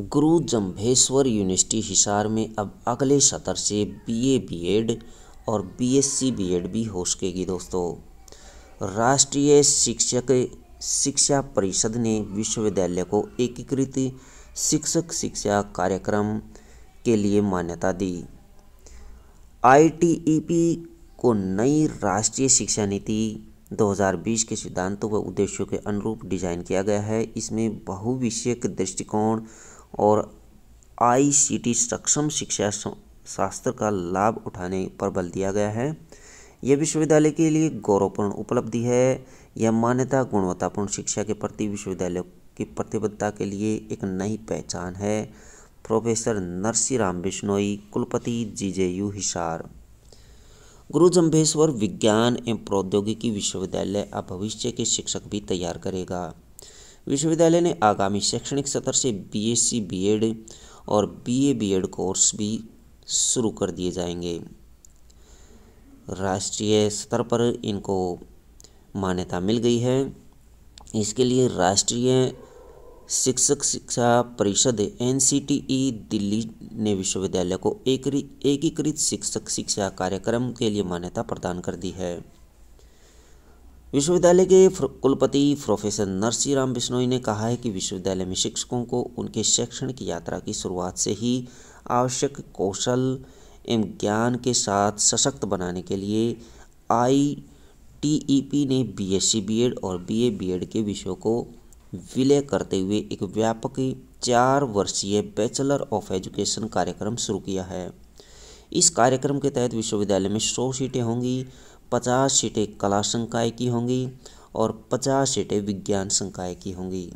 गुरु जम्भेश्वर यूनिवर्सिटी हिसार में अब अगले सत्र से बीए बीएड और बीएससी बीएड भी हो सकेगी दोस्तों राष्ट्रीय शिक्षक शिक्षा परिषद ने विश्वविद्यालय को एकीकृत शिक्षक शिक्षा कार्यक्रम के लिए मान्यता दी आईटीईपी e को नई राष्ट्रीय शिक्षा नीति 2020 के सिद्धांतों व उद्देश्यों के अनुरूप डिजाइन किया गया है इसमें बहुविषयक दृष्टिकोण और आईसीटी सक्षम शिक्षा शास्त्र का लाभ उठाने पर बल दिया गया है यह विश्वविद्यालय के लिए गौरवपूर्ण उपलब्धि है यह मान्यता गुणवत्तापूर्ण शिक्षा के प्रति विश्वविद्यालय की प्रतिबद्धता के लिए एक नई पहचान है प्रोफेसर नरसी राम बिश्नोई कुलपति यू हिसार गुरु जम्भेश्वर विज्ञान एवं प्रौद्योगिकी विश्वविद्यालय अब भविष्य के शिक्षक भी तैयार करेगा विश्वविद्यालय ने आगामी शैक्षणिक सत्र से बीएससी बीएड और बीए बीएड कोर्स भी शुरू कर दिए जाएंगे राष्ट्रीय स्तर पर इनको मान्यता मिल गई है इसके लिए राष्ट्रीय शिक्षक शिक्षा परिषद एन e दिल्ली ने विश्वविद्यालय को एकीकृत शिक्षक शिक्षा कार्यक्रम के लिए मान्यता प्रदान कर दी है विश्वविद्यालय के कुलपति प्रोफेसर राम बिश्नोई ने कहा है कि विश्वविद्यालय में शिक्षकों को उनके शैक्षणिक यात्रा की शुरुआत से ही आवश्यक कौशल एवं ज्ञान के साथ सशक्त बनाने के लिए आई टी ई पी ने B S C B Ed और बी ए बी एड के विषयों को विलय करते हुए एक व्यापक चार वर्षीय बैचलर ऑफ एजुकेशन कार्यक्रम शुरू किया है इस कार्यक्रम के तहत विश्वविद्यालय में सौ सीटें होंगी पचास सीटें कला संकाय की होंगी और पचास सीटें विज्ञान संकाय की होंगी